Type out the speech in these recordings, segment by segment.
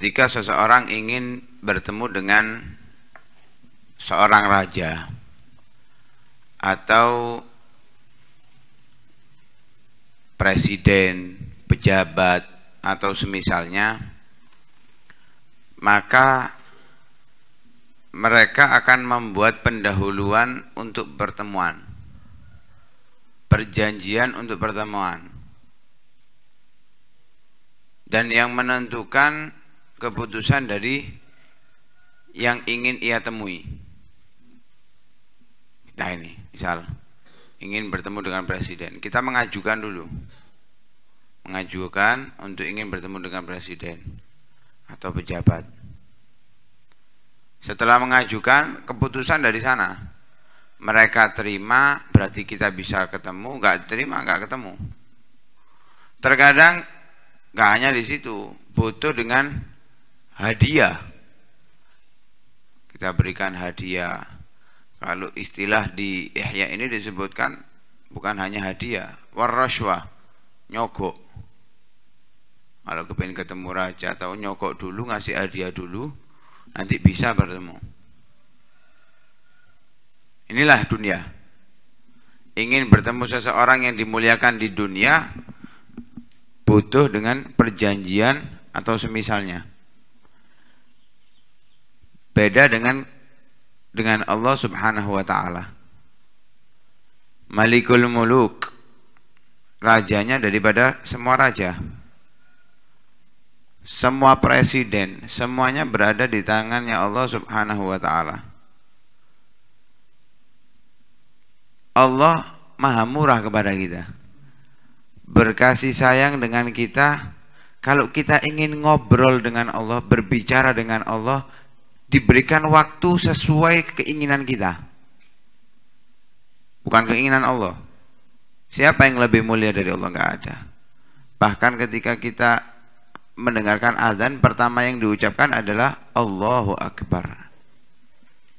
ketika seseorang ingin bertemu dengan seorang raja atau presiden, pejabat atau semisalnya maka mereka akan membuat pendahuluan untuk pertemuan perjanjian untuk pertemuan dan yang menentukan keputusan dari yang ingin ia temui. kita nah, ini, misal ingin bertemu dengan presiden, kita mengajukan dulu. Mengajukan untuk ingin bertemu dengan presiden atau pejabat. Setelah mengajukan keputusan dari sana, mereka terima berarti kita bisa ketemu, nggak terima nggak ketemu. Terkadang nggak hanya di situ, butuh dengan hadiah. Kita berikan hadiah. Kalau istilah di Ihya ini disebutkan bukan hanya hadiah, warraswa nyogok. Kalau kepingin ketemu raja atau nyogok dulu, ngasih hadiah dulu, nanti bisa bertemu. Inilah dunia. Ingin bertemu seseorang yang dimuliakan di dunia, butuh dengan perjanjian atau semisalnya beda dengan dengan Allah Subhanahu wa taala. Malikul Muluk rajanya daripada semua raja. Semua presiden, semuanya berada di tangannya Allah Subhanahu wa taala. Allah Maha Murah kepada kita. Berkasih sayang dengan kita. Kalau kita ingin ngobrol dengan Allah, berbicara dengan Allah, diberikan waktu sesuai keinginan kita. Bukan keinginan Allah. Siapa yang lebih mulia dari Allah? nggak ada. Bahkan ketika kita mendengarkan azan pertama yang diucapkan adalah Allahu Akbar.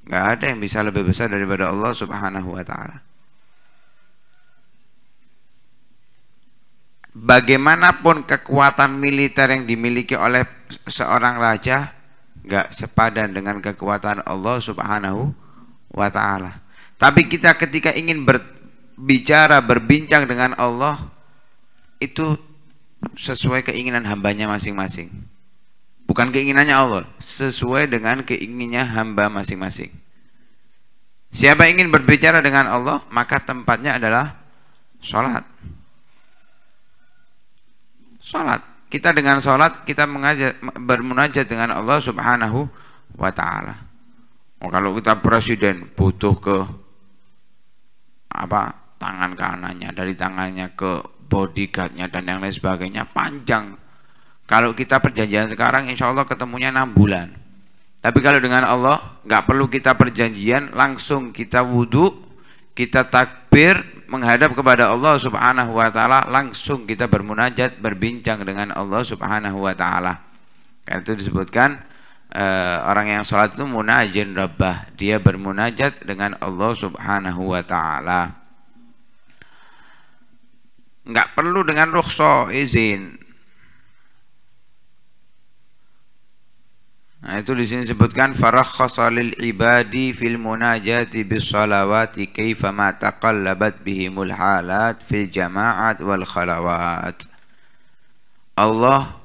nggak ada yang bisa lebih besar daripada Allah Subhanahu wa taala. Bagaimanapun kekuatan militer yang dimiliki oleh seorang raja, nggak sepadan dengan kekuatan Allah Subhanahu wa taala. Tapi kita ketika ingin berbicara berbincang dengan Allah itu sesuai keinginan hambanya masing-masing. Bukan keinginannya Allah, sesuai dengan keinginannya hamba masing-masing. Siapa ingin berbicara dengan Allah, maka tempatnya adalah sholat. Sholat. Kita dengan sholat kita mengajak, bermunajat dengan Allah Subhanahu wa taala. Oh, kalau kita presiden butuh ke apa? tangan kanannya, dari tangannya ke bodyguardnya dan yang lain sebagainya panjang. Kalau kita perjanjian sekarang insya Allah ketemunya enam bulan. Tapi kalau dengan Allah nggak perlu kita perjanjian, langsung kita wudhu, kita takbir, menghadap kepada Allah Subhanahu wa taala langsung kita bermunajat berbincang dengan Allah Subhanahu wa taala. Karena Itu disebutkan e, orang yang sholat itu munajin rabbah, dia bermunajat dengan Allah Subhanahu wa taala. Enggak perlu dengan rukhsah izin. Nah itu di sini disebutkan farakhasa lil ibadi fil munajati bis salawati kaifa ma taqallabat bihimul halat fil jama'at wal khalawat. Allah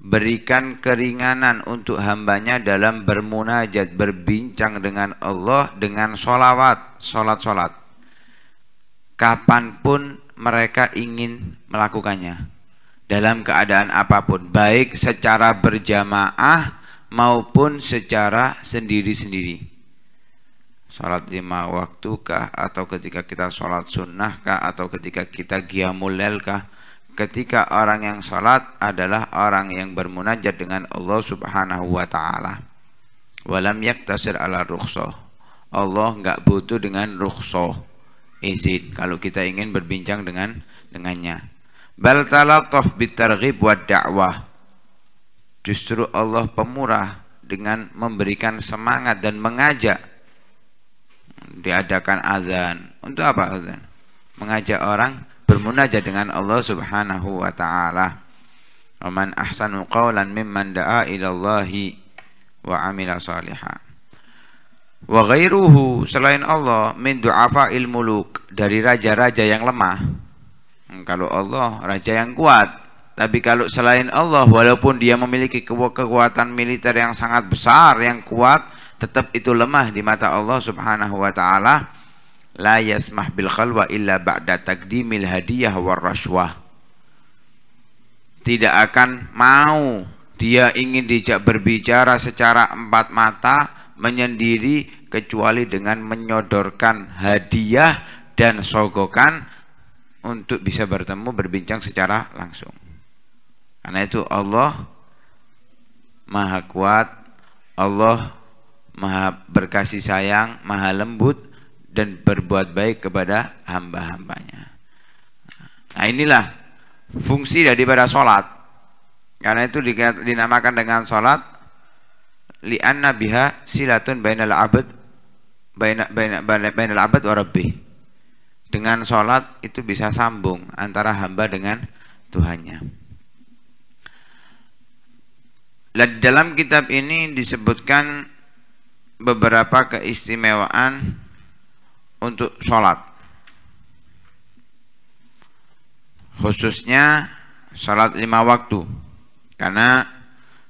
berikan keringanan untuk hambanya dalam bermunajat, berbincang dengan Allah dengan solawat, solat-solat. Kapanpun mereka ingin melakukannya dalam keadaan apapun baik secara berjamaah maupun secara sendiri-sendiri sholat lima waktu kah atau ketika kita sholat sunnah kah atau ketika kita giamulel lel kah ketika orang yang sholat adalah orang yang bermunajat dengan Allah subhanahu wa ta'ala walam yaktasir ala rukhsah. Allah nggak butuh dengan rukhsah izin kalau kita ingin berbincang dengan dengannya Bal talatof bitarghib wa dakwah, Justru Allah pemurah dengan memberikan semangat dan mengajak diadakan azan. Untuk apa azan? Mengajak orang bermunajat dengan Allah Subhanahu wa taala. man ahsanu qawlan mimman da'a ila Allah wa amila salihah. Wa ghairuhu selain Allah min du'afa ilmuluk dari raja-raja yang lemah kalau Allah raja yang kuat tapi kalau selain Allah walaupun dia memiliki kekuatan militer yang sangat besar yang kuat tetap itu lemah di mata Allah Subhanahu wa taala la yasmah bil khalwa illa ba'da takdimil hadiyah war rashwah tidak akan mau dia ingin diajak berbicara secara empat mata menyendiri kecuali dengan menyodorkan hadiah dan sogokan untuk bisa bertemu berbincang secara langsung. Karena itu Allah Maha Kuat, Allah Maha berkasih sayang, Maha lembut dan berbuat baik kepada hamba-hambanya. Nah inilah fungsi daripada sholat. Karena itu dinamakan dengan sholat li'anna biha silatun bainal abad bainal abad warabbih dengan sholat itu bisa sambung antara hamba dengan Tuhannya. Dalam kitab ini disebutkan beberapa keistimewaan untuk sholat. Khususnya sholat lima waktu. Karena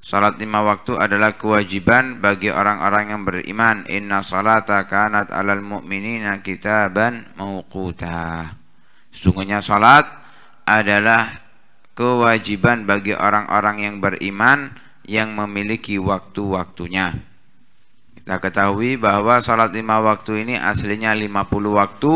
Salat lima waktu adalah kewajiban bagi orang-orang yang beriman. Inna salata kanat alal mu'minina kitaban mawquta. Sesungguhnya salat adalah kewajiban bagi orang-orang yang beriman yang memiliki waktu-waktunya. Kita ketahui bahwa salat lima waktu ini aslinya 50 waktu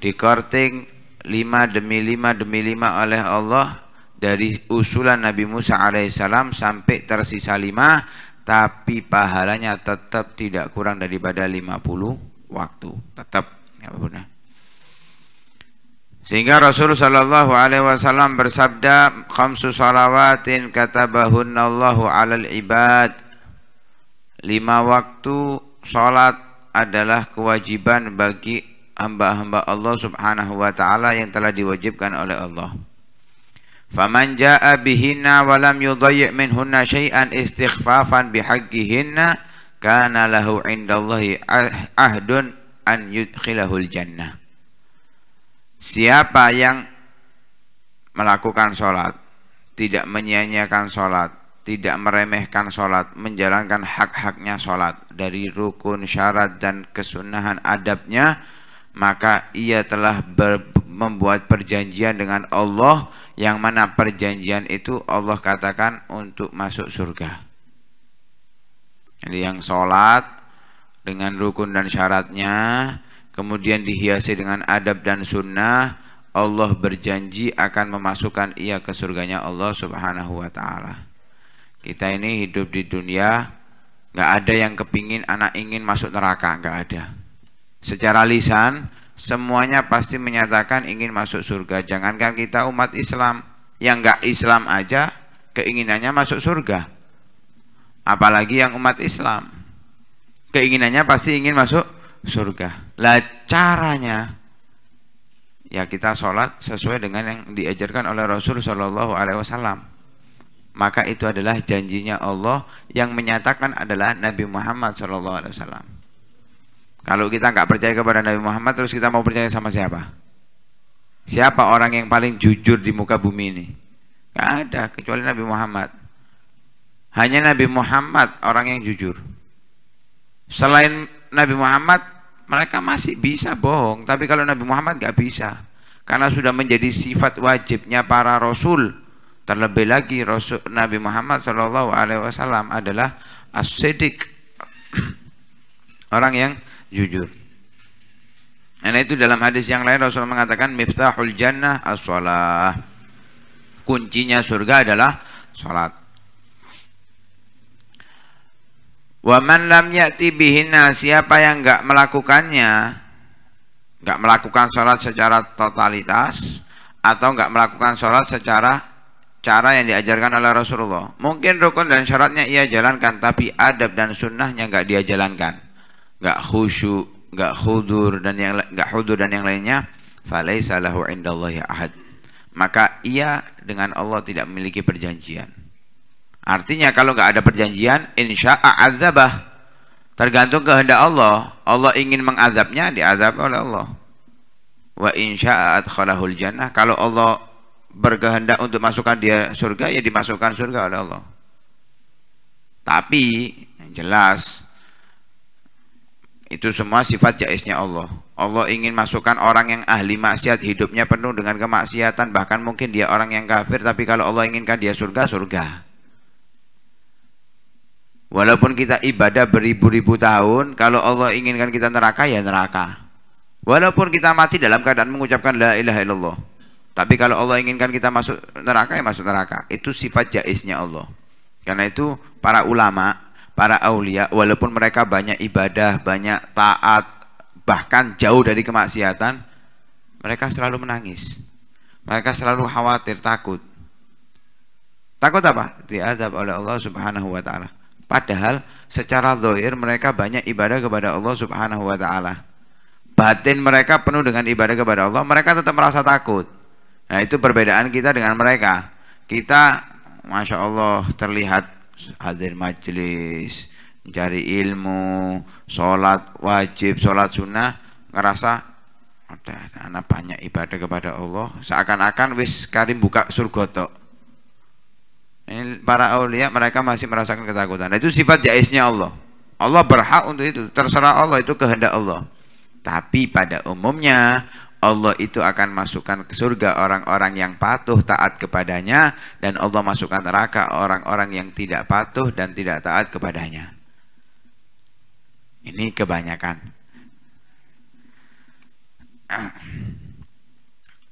dikorting 5 demi 5 demi 5 oleh Allah dari usulan Nabi Musa alaihissalam sampai tersisa lima tapi pahalanya tetap tidak kurang daripada 50 waktu tetap ya sehingga Rasul saw Alaihi Wasallam bersabda, "Khamsu salawatin katabahunallahu alal ibad." Lima waktu salat adalah kewajiban bagi hamba-hamba Allah Subhanahu wa taala yang telah diwajibkan oleh Allah. Faman jaa bihinna wa lam yudayyi' minhunna syai'an istighfafan bihaqqihinna kana lahu indallahi ah-, ahdun an yudkhilahul jannah. Siapa yang melakukan sholat, tidak menyia-nyiakan sholat, tidak meremehkan sholat, menjalankan hak-haknya sholat dari rukun syarat dan kesunahan adabnya, maka ia telah ber membuat perjanjian dengan Allah yang mana perjanjian itu Allah katakan untuk masuk surga. Jadi yang sholat dengan rukun dan syaratnya kemudian dihiasi dengan adab dan sunnah Allah berjanji akan memasukkan ia ke surganya Allah subhanahu wa ta'ala kita ini hidup di dunia nggak ada yang kepingin anak ingin masuk neraka nggak ada secara lisan semuanya pasti menyatakan ingin masuk surga. Jangankan kita umat Islam, yang nggak Islam aja keinginannya masuk surga. Apalagi yang umat Islam. Keinginannya pasti ingin masuk surga. Lah caranya ya kita sholat sesuai dengan yang diajarkan oleh Rasul Shallallahu Alaihi Wasallam. Maka itu adalah janjinya Allah yang menyatakan adalah Nabi Muhammad Shallallahu Alaihi Wasallam. Kalau kita nggak percaya kepada Nabi Muhammad, terus kita mau percaya sama siapa? Siapa orang yang paling jujur di muka bumi ini? Gak ada, kecuali Nabi Muhammad. Hanya Nabi Muhammad orang yang jujur. Selain Nabi Muhammad, mereka masih bisa bohong. Tapi kalau Nabi Muhammad nggak bisa. Karena sudah menjadi sifat wajibnya para Rasul. Terlebih lagi Rasul Nabi Muhammad SAW adalah as siddiq Orang yang jujur. Karena itu dalam hadis yang lain Rasulullah mengatakan miftahul jannah as -salah. Kuncinya surga adalah salat. Wa man lam ya'ti bihinna siapa yang enggak melakukannya enggak melakukan salat secara totalitas atau enggak melakukan salat secara cara yang diajarkan oleh Rasulullah. Mungkin rukun dan syaratnya ia jalankan tapi adab dan sunnahnya enggak dia jalankan nggak khusyuk, nggak khudur dan yang nggak khudur dan yang lainnya, falaisa lahu indallahi ahad. Maka ia dengan Allah tidak memiliki perjanjian. Artinya kalau nggak ada perjanjian, insya azabah. Tergantung kehendak Allah. Allah ingin mengazabnya, diazab oleh Allah. Wa insya adkhalahul jannah. Kalau Allah berkehendak untuk masukkan dia surga, ya dimasukkan surga oleh Allah. Tapi yang jelas itu semua sifat jaisnya Allah. Allah ingin masukkan orang yang ahli maksiat hidupnya penuh dengan kemaksiatan bahkan mungkin dia orang yang kafir tapi kalau Allah inginkan dia surga surga. Walaupun kita ibadah beribu-ribu tahun, kalau Allah inginkan kita neraka ya neraka. Walaupun kita mati dalam keadaan mengucapkan la ilaha illallah. Tapi kalau Allah inginkan kita masuk neraka ya masuk neraka. Itu sifat jaisnya Allah. Karena itu para ulama para aulia walaupun mereka banyak ibadah, banyak taat, bahkan jauh dari kemaksiatan, mereka selalu menangis. Mereka selalu khawatir, takut. Takut apa? Diadab oleh Allah Subhanahu wa taala. Padahal secara zahir mereka banyak ibadah kepada Allah Subhanahu wa taala. Batin mereka penuh dengan ibadah kepada Allah, mereka tetap merasa takut. Nah, itu perbedaan kita dengan mereka. Kita Masya Allah terlihat hadir majelis mencari ilmu sholat wajib sholat sunnah ngerasa ada anak banyak ibadah kepada Allah seakan-akan wis karim buka surga tok ini para awliya mereka masih merasakan ketakutan. itu sifat jaisnya Allah. Allah berhak untuk itu. Terserah Allah itu kehendak Allah. Tapi pada umumnya Allah itu akan masukkan ke surga orang-orang yang patuh taat kepadanya dan Allah masukkan neraka orang-orang yang tidak patuh dan tidak taat kepadanya. Ini kebanyakan.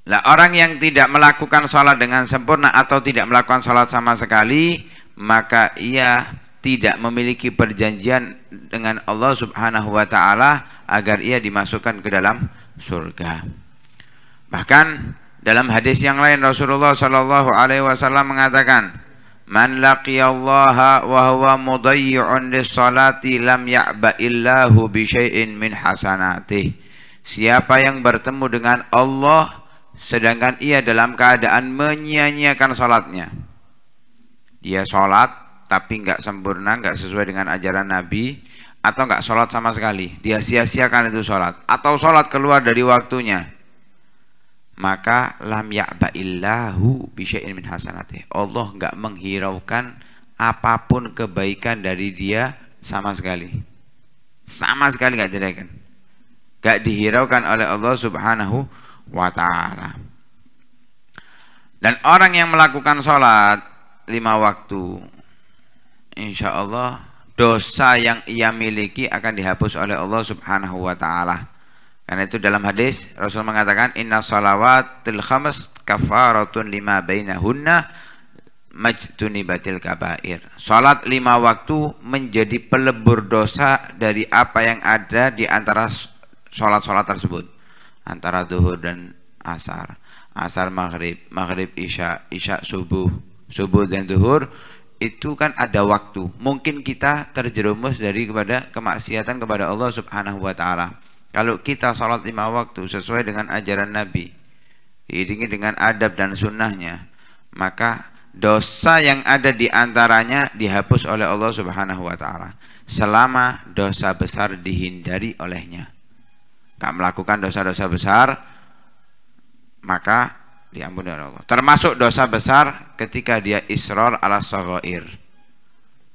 Lah orang yang tidak melakukan sholat dengan sempurna atau tidak melakukan sholat sama sekali, maka ia tidak memiliki perjanjian dengan Allah Subhanahu wa taala agar ia dimasukkan ke dalam surga. Bahkan dalam hadis yang lain Rasulullah Shallallahu Alaihi Wasallam mengatakan, Man laqiyallaha wa huwa mudayyi'un lis-salati lam ya'ba illahu bi syai'in min hasanati. Siapa yang bertemu dengan Allah sedangkan ia dalam keadaan menyia-nyiakan salatnya. Dia salat tapi nggak sempurna, nggak sesuai dengan ajaran Nabi, atau nggak sholat sama sekali dia sia-siakan itu sholat atau sholat keluar dari waktunya maka lam yakbaillahu bisya'in min hasanatih Allah nggak menghiraukan apapun kebaikan dari dia sama sekali sama sekali nggak jelekan nggak dihiraukan oleh Allah subhanahu wa ta'ala dan orang yang melakukan sholat lima waktu insya Allah dosa yang ia miliki akan dihapus oleh Allah Subhanahu wa taala. Karena itu dalam hadis Rasul mengatakan inna salawatil khams kafaratun lima bainahunna majtunibatil kabair. Salat lima waktu menjadi pelebur dosa dari apa yang ada di antara salat-salat tersebut. Antara zuhur dan asar, asar maghrib, maghrib isya, isya subuh, subuh dan zuhur itu kan ada waktu. Mungkin kita terjerumus dari kepada kemaksiatan kepada Allah Subhanahu wa taala. Kalau kita salat lima waktu sesuai dengan ajaran Nabi, diiringi dengan adab dan sunnahnya, maka dosa yang ada di antaranya dihapus oleh Allah Subhanahu wa taala selama dosa besar dihindari olehnya. Tak melakukan dosa-dosa besar, maka diampuni oleh Allah termasuk dosa besar ketika dia isror ala sogoir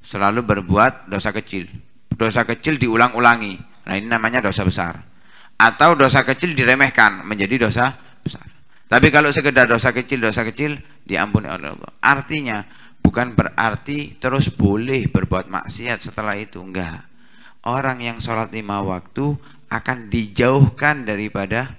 selalu berbuat dosa kecil dosa kecil diulang-ulangi nah ini namanya dosa besar atau dosa kecil diremehkan menjadi dosa besar tapi kalau sekedar dosa kecil dosa kecil diampuni oleh Allah artinya bukan berarti terus boleh berbuat maksiat setelah itu enggak orang yang sholat lima waktu akan dijauhkan daripada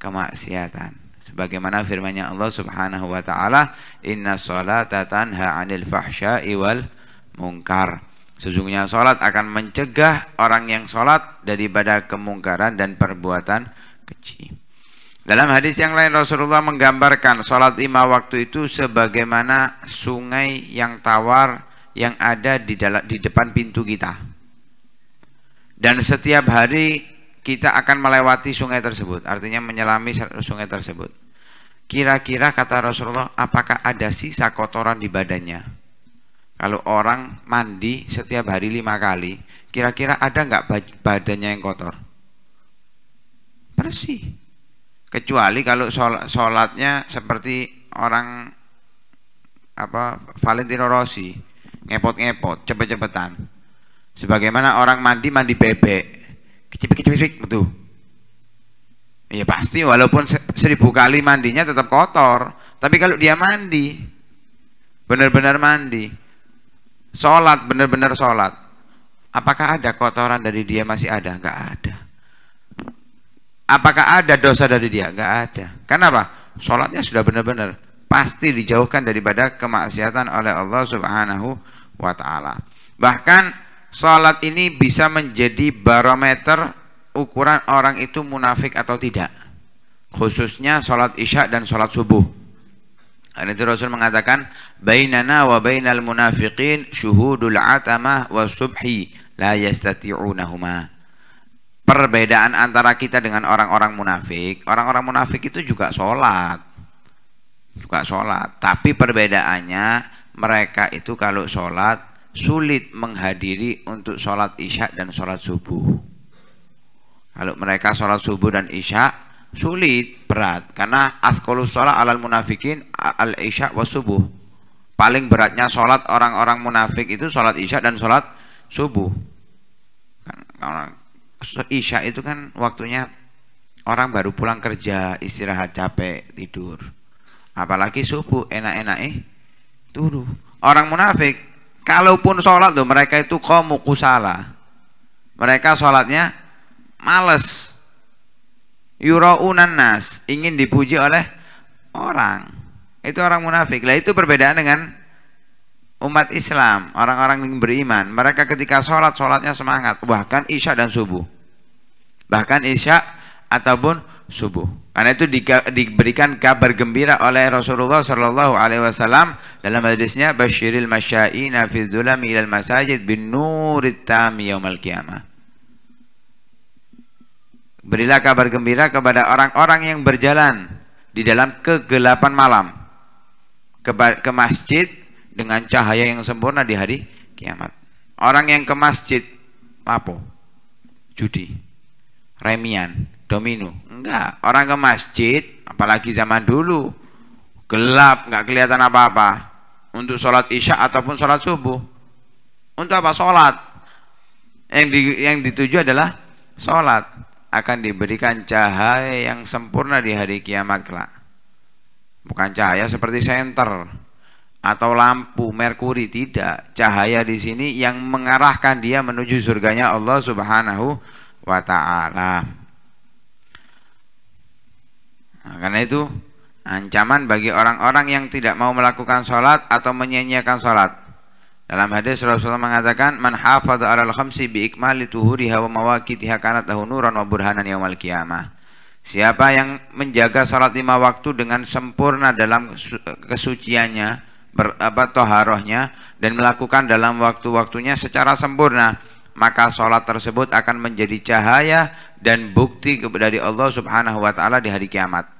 kemaksiatan sebagaimana firmannya Allah Subhanahu wa taala inna salata tanha 'anil fahsya'i wal mungkar sesungguhnya salat akan mencegah orang yang salat daripada kemungkaran dan perbuatan keji dalam hadis yang lain Rasulullah menggambarkan salat lima waktu itu sebagaimana sungai yang tawar yang ada di dalam di depan pintu kita dan setiap hari kita akan melewati sungai tersebut artinya menyelami sungai tersebut kira-kira kata Rasulullah apakah ada sisa kotoran di badannya kalau orang mandi setiap hari lima kali kira-kira ada nggak badannya yang kotor bersih kecuali kalau sholatnya seperti orang apa Valentino Rossi ngepot-ngepot cepet-cepetan sebagaimana orang mandi mandi bebek kecipik-kecipik betul ya pasti walaupun seribu kali mandinya tetap kotor tapi kalau dia mandi benar-benar mandi sholat benar-benar sholat apakah ada kotoran dari dia masih ada? enggak ada apakah ada dosa dari dia? enggak ada kenapa? sholatnya sudah benar-benar pasti dijauhkan daripada kemaksiatan oleh Allah subhanahu wa ta'ala bahkan salat ini bisa menjadi barometer ukuran orang itu munafik atau tidak khususnya salat isya dan salat subuh dan itu Rasul mengatakan bainana wa bainal munafiqin syuhudul atamah wa subhi la yastati'unahuma perbedaan antara kita dengan orang-orang munafik orang-orang munafik itu juga sholat juga sholat tapi perbedaannya mereka itu kalau sholat sulit menghadiri untuk sholat isya dan sholat subuh. Kalau mereka sholat subuh dan isya sulit berat karena askolus sholat alal munafikin al isya wa subuh. Paling beratnya sholat orang-orang munafik itu sholat isya dan sholat subuh. Kan, isya itu kan waktunya orang baru pulang kerja istirahat capek tidur apalagi subuh enak-enak eh turu orang munafik Kalaupun sholat loh mereka itu komukusala. Mereka sholatnya males. Yuraunan nas ingin dipuji oleh orang. Itu orang munafik. Lah itu perbedaan dengan umat Islam, orang-orang yang beriman. Mereka ketika sholat, sholatnya semangat. Bahkan isya dan subuh. Bahkan isya ataupun subuh. Karena itu di, diberikan kabar gembira oleh Rasulullah Shallallahu Alaihi Wasallam dalam hadisnya Bashiril Masyaina fi ilal masajid bin nurit tam Berilah kabar gembira kepada orang-orang yang berjalan di dalam kegelapan malam ke, ke masjid dengan cahaya yang sempurna di hari kiamat. Orang yang ke masjid lapo, judi, remian, domino enggak orang ke masjid apalagi zaman dulu gelap enggak kelihatan apa-apa untuk sholat isya ataupun sholat subuh untuk apa sholat yang di, yang dituju adalah sholat akan diberikan cahaya yang sempurna di hari kiamat kelak bukan cahaya seperti senter atau lampu merkuri tidak cahaya di sini yang mengarahkan dia menuju surganya Allah Subhanahu wa taala Nah, karena itu ancaman bagi orang-orang yang tidak mau melakukan sholat atau menyanyiakan sholat. Dalam hadis Rasulullah mengatakan, Man hafadha alal khamsi bi ikmali tuhuriha wa mawakitiha kanat nuran wa burhanan yawmal qiyamah. Siapa yang menjaga sholat lima waktu dengan sempurna dalam kesuciannya, ber, apa, toharohnya, dan melakukan dalam waktu-waktunya secara sempurna, maka sholat tersebut akan menjadi cahaya dan bukti dari Allah subhanahu wa ta'ala di hari kiamat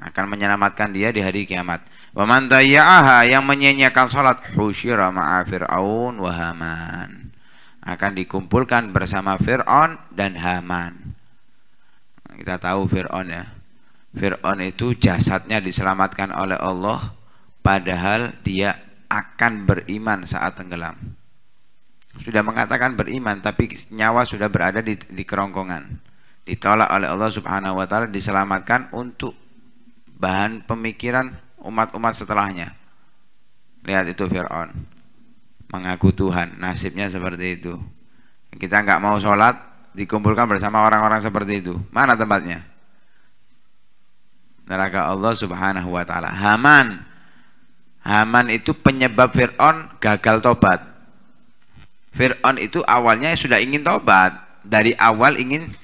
akan menyelamatkan dia di hari kiamat. Wa man yang menyenyakan salat husyira ma'a aun wa haman. Akan dikumpulkan bersama Fir'aun dan Haman. Kita tahu Fir'aun ya. Fir'aun itu jasadnya diselamatkan oleh Allah padahal dia akan beriman saat tenggelam. Sudah mengatakan beriman tapi nyawa sudah berada di, di kerongkongan. Ditolak oleh Allah Subhanahu wa taala diselamatkan untuk bahan pemikiran umat-umat setelahnya. Lihat itu Fir'aun. Mengaku Tuhan. Nasibnya seperti itu. Kita nggak mau sholat, dikumpulkan bersama orang-orang seperti itu. Mana tempatnya? Neraka Allah subhanahu wa ta'ala. Haman. Haman itu penyebab Fir'aun gagal tobat. Fir'aun itu awalnya sudah ingin tobat. Dari awal ingin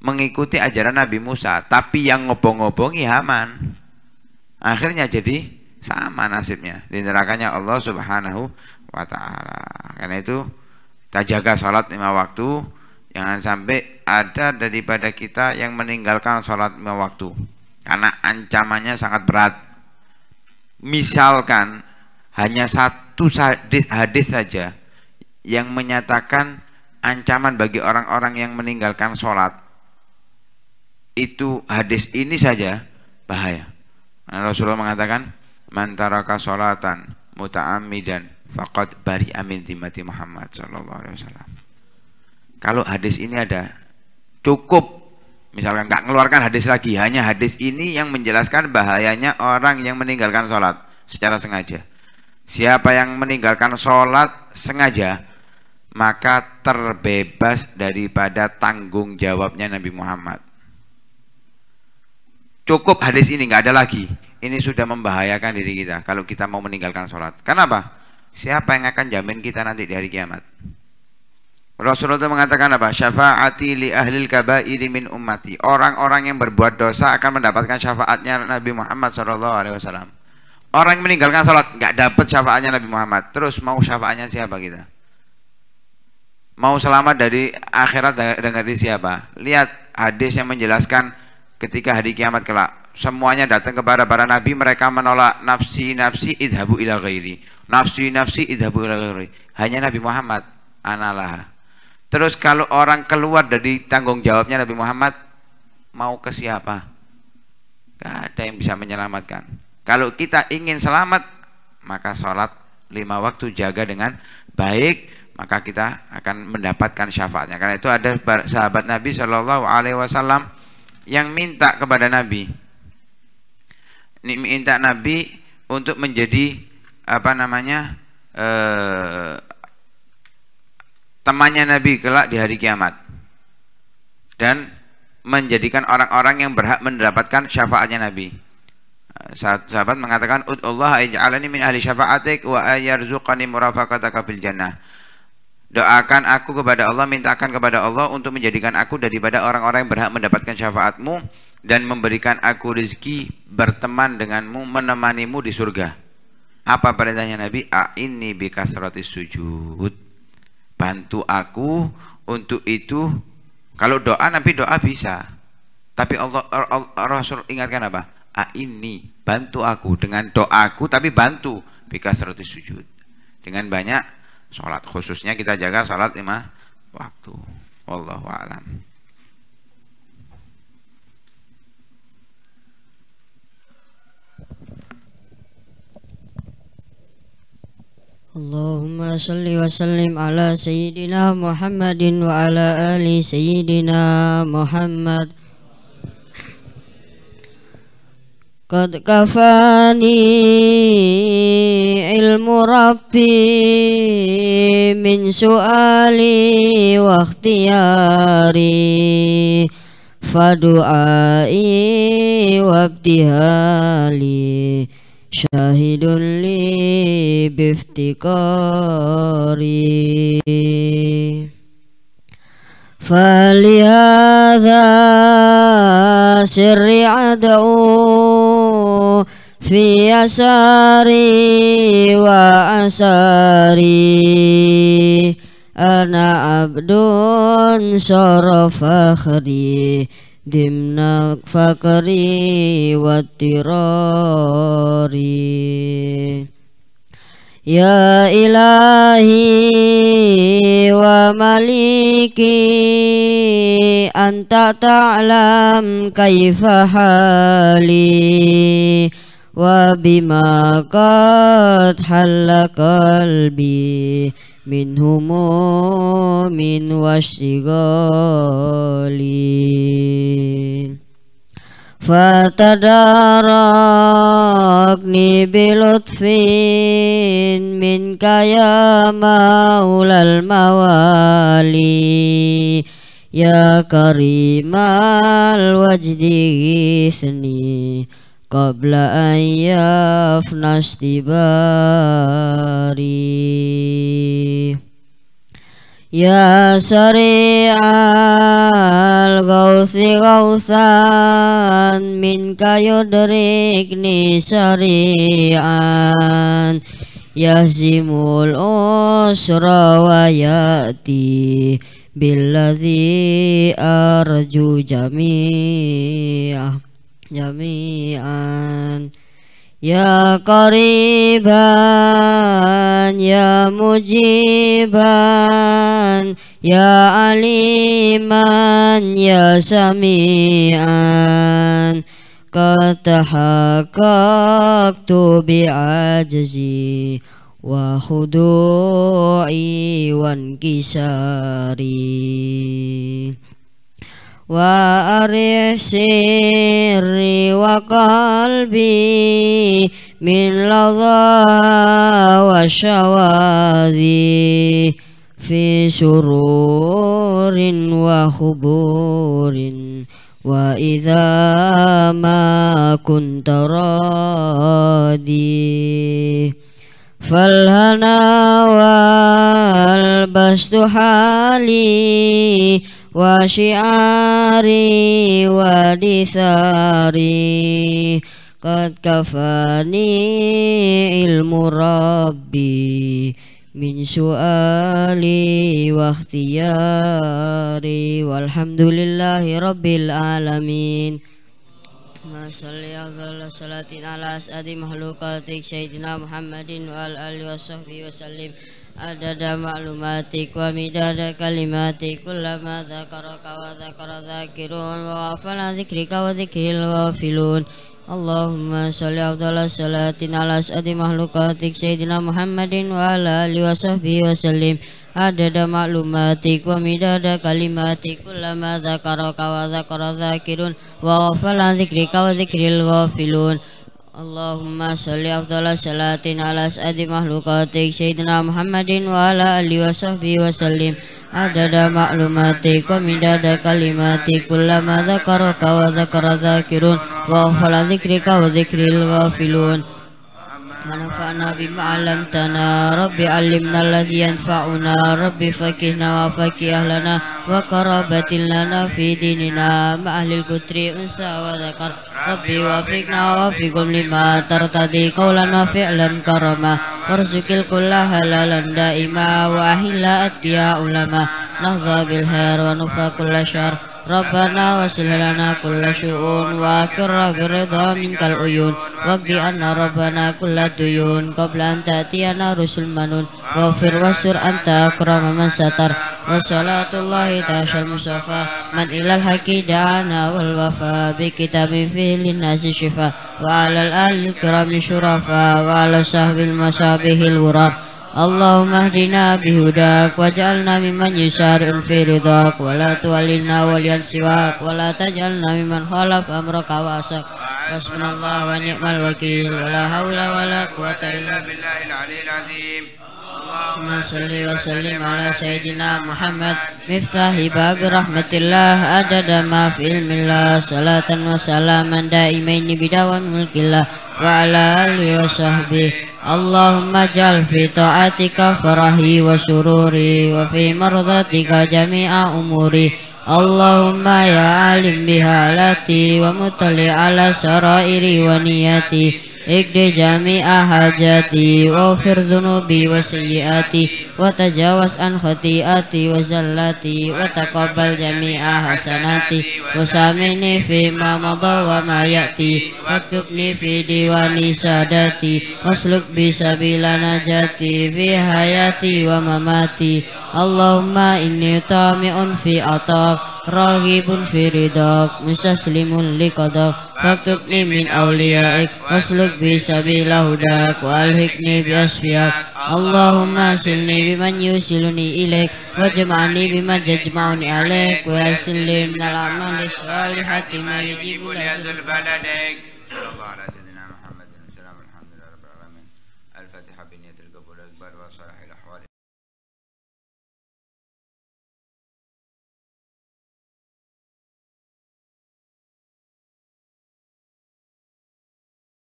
mengikuti ajaran Nabi Musa, tapi yang ngobong-ngobongi Haman. Akhirnya jadi sama nasibnya di nerakanya Allah Subhanahu wa taala. Karena itu kita jaga salat lima waktu, jangan sampai ada daripada kita yang meninggalkan salat lima waktu. Karena ancamannya sangat berat. Misalkan hanya satu hadis saja yang menyatakan ancaman bagi orang-orang yang meninggalkan sholat itu hadis ini saja bahaya. Nah, Rasulullah mengatakan mantaraka mutaami dan faqad bari amin dimati Muhammad sallallahu alaihi wasallam. Kalau hadis ini ada cukup misalkan nggak ngeluarkan hadis lagi hanya hadis ini yang menjelaskan bahayanya orang yang meninggalkan sholat secara sengaja siapa yang meninggalkan sholat sengaja maka terbebas daripada tanggung jawabnya Nabi Muhammad Cukup hadis ini, nggak ada lagi. Ini sudah membahayakan diri kita kalau kita mau meninggalkan sholat. Kenapa? Siapa yang akan jamin kita nanti di hari kiamat? Rasulullah itu mengatakan apa? Syafaati li ahlil kabairi min ummati. Orang-orang yang berbuat dosa akan mendapatkan syafaatnya Nabi Muhammad SAW. Orang yang meninggalkan sholat nggak dapat syafaatnya Nabi Muhammad. Terus mau syafaatnya siapa kita? Mau selamat dari akhirat dengan siapa? Lihat hadis yang menjelaskan ketika hari kiamat kelak semuanya datang kepada para nabi mereka menolak nafsi nafsi idhabu ila ghairi nafsi nafsi idhabu ila ghairi hanya Nabi Muhammad analah terus kalau orang keluar dari tanggung jawabnya Nabi Muhammad mau ke siapa gak ada yang bisa menyelamatkan kalau kita ingin selamat maka sholat lima waktu jaga dengan baik maka kita akan mendapatkan syafaatnya karena itu ada sahabat Nabi Shallallahu Alaihi Wasallam yang minta kepada Nabi minta Nabi untuk menjadi apa namanya eh, temannya Nabi kelak di hari kiamat dan menjadikan orang-orang yang berhak mendapatkan syafaatnya Nabi eh, sahabat mengatakan ud Allah min ahli syafa'atik wa ayarzuqani murafaqataka fil jannah Doakan aku kepada Allah, mintakan kepada Allah untuk menjadikan aku daripada orang-orang yang berhak mendapatkan syafaatmu dan memberikan aku rezeki berteman denganmu, menemanimu di surga. Apa perintahnya Nabi? A ini A'inni bikasratis sujud. Bantu aku untuk itu. Kalau doa Nabi doa bisa. Tapi Allah, Rasul ingatkan apa? ini bantu aku dengan doaku tapi bantu bikasratis sujud. Dengan banyak sholat khususnya kita jaga sholat lima waktu Allah alam Allahumma salli wa sallim ala sayyidina Muhammadin wa ala ali sayyidina Muhammad Qad kafani ilmu Rabbi min su'ali wa ikhtiyari Fadu'ai wa abtihali syahidun li biftikari Falihadha سري عدو في يساري وأساري أنا عبد صرف فخري ضمن فقري واضطراري Ya ilahi wa maliki Anta ta'lam kaifa hali Wa bima kat halla kalbi Min humo min washigalin فتداركني بلطف منك يا مولى الموالي يا كريم الوجد غثني قبل أن يفنى اشتباري Ya syari'al gawthi gawthan Min kayu derikni syari'an Yahzimul usra wa yati Billadhi arju jami'ah Jami'an Ya Qariban, Ya Mujiban, Ya Aliman, Ya Sami'an Katahakak Tubi Ajazi wa khudu'i wa inkisari وأريح سري وقلبي من لظى وشواذي في سرور وخبور وإذا ما كنت رادي فالهنا والبسط حالي wa wadisari wa disari kafani ilmu rabbi min su'ali wa walhamdulillahi rabbil alamin Ma salli salatin ala as'adi mahlukatik Sayyidina Muhammadin wa ali wa sahbihi wa adada ma'lumatik wa midada kalimatik kullama dhakaraka wa dhakara dhakirun wa afala dhikrika wa dhikril ghafilun Allahumma sholli abdala salatin ala as'adi mahlukatik Sayyidina Muhammadin wa ala alihi wa sahbihi wa sallim Adada ma'lumatik wa midada kalimatik Kullama dhakaraka wa dhakara dhakirun Wa afala dhikrika wa dhikril ghafilun Allahumma salli afdala salatin ala sa'adi mahlukatik Sayyidina Muhammadin wa ala alihi wa sahbihi wa sallim Adada ma'lumatik wa midada kalimatik Kullama dhakaraka wa dhakara dhakirun Wa ghafala dhikrika wa dhikril ghafilun Manfaatna nabi alam tana, Rabbi alim nala dian fauna, Rabbi fakih nawa fakih ahlana, wa karabatil lana fi dinina, ma ahlil putri unsa wa zakar, wa fik nawa fikum lima tertadi kau lana alam karama, persukil kula halalan daima wahila atia ulama, nafabil hair wa nufakul ashar. ربنا وسله لنا كل شؤون وأكر برضا منك العيون واقض أن ربنا كل الديون قبل أن تأتينا رسل منون واغفر واستر أنت أكرم من ستر وصلاة الله تعشى المصطفى من إلى الحق دعانا والوفا بكتاب فيه للناس شفاء وعلى الأهل الكرام شرفاء وعلى صحب المصابه الورار Allahumma ahdina bihudak waj'alna mimman yusari'un fi ridhak wa la tuwallina waliyan siwak wa la taj'alna mimman khalaf amraka wa asak Hasbunallah wa wakil wa la hawla wa la quwata illa Allahumma salli ala sayyidina Muhammad miftahi bab rahmatillah adada ma salatan wa salaman bidawan mulkillah wa ala alihi Allahumma jal fi farahi wa wa fi mardatika jami'a umuri Allahumma ya alim bihalati wa mutali ala sarairi wa niyati اقضي جميع حاجاتي واغفر ذنوبي وسيئاتي وتجاوز عن خطيئاتي وزلاتي وتقبل جميع حسناتي وسامني فيما مضى وما يأتي واكتبني في ديواني ساداتي واسلك بسبيل نجاتي في حياتي ومماتي اللهم إني طامع في عطاك Ragi Raghibun firidak Musaslimun liqadak Faktubni min awliyaik Wasluk bisabila hudak Walhikni biasfiak Allahumma silni biman yusiluni ilek. Wajma'ni biman jajma'uni alik Wa silim dalam manis Walihati ma'yijibu Ya Zulbaladik Assalamualaikum